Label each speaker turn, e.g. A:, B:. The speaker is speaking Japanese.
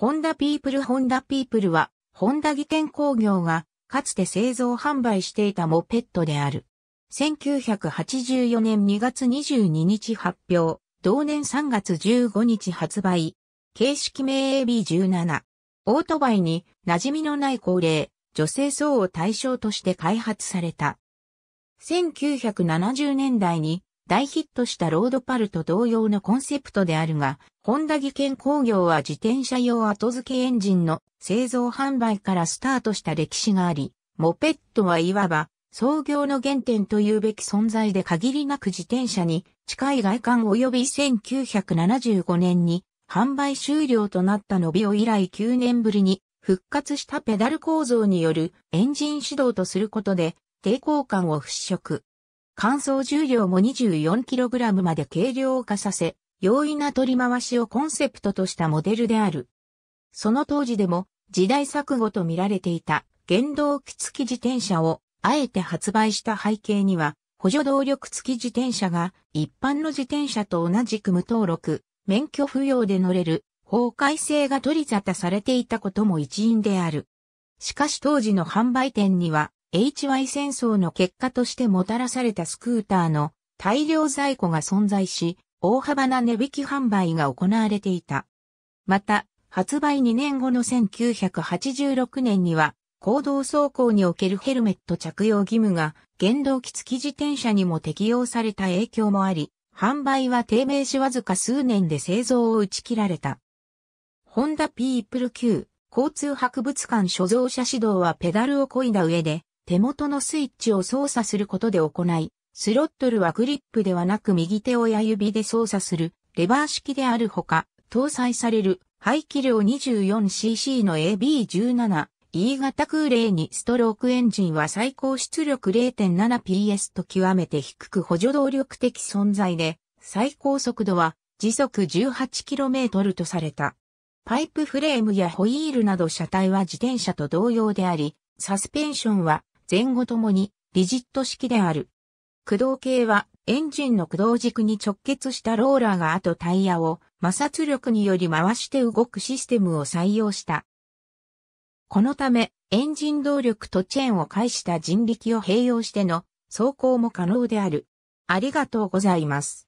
A: ホンダピープルホンダピープルは、ホンダ技研工業が、かつて製造販売していたモペットである。1984年2月22日発表、同年3月15日発売、形式名 AB17。オートバイに馴染みのない高齢、女性層を対象として開発された。1970年代に大ヒットしたロードパルと同様のコンセプトであるが、ホンダ技研工業は自転車用後付けエンジンの製造販売からスタートした歴史があり、モペットはいわば創業の原点というべき存在で限りなく自転車に近い外観及び1975年に販売終了となった伸びを以来9年ぶりに復活したペダル構造によるエンジン始動とすることで抵抗感を払拭。乾燥重量も 24kg まで軽量化させ、容易な取り回しをコンセプトとしたモデルである。その当時でも時代錯誤と見られていた原動機付き自転車をあえて発売した背景には、補助動力付き自転車が一般の自転車と同じく無登録、免許不要で乗れる法改正が取り沙汰されていたことも一因である。しかし当時の販売店には HY 戦争の結果としてもたらされたスクーターの大量在庫が存在し、大幅な値引き販売が行われていた。また、発売2年後の1986年には、行動走行におけるヘルメット着用義務が原動機付き自転車にも適用された影響もあり、販売は低迷しわずか数年で製造を打ち切られた。ホンダピープル Q 交通博物館所蔵者指導はペダルを漕いだ上で手元のスイッチを操作することで行い、スロットルはグリップではなく右手親指で操作するレバー式であるほか、搭載される排気量 24cc の AB17 E 型空冷にストロークエンジンは最高出力 0.7PS と極めて低く補助動力的存在で、最高速度は時速 18km とされた。パイプフレームやホイールなど車体は自転車と同様であり、サスペンションは前後ともにリジット式である。駆動系はエンジンの駆動軸に直結したローラーがあとタイヤを摩擦力により回して動くシステムを採用した。このためエンジン動力とチェーンを介した人力を併用しての走行も可能である。ありがとうございます。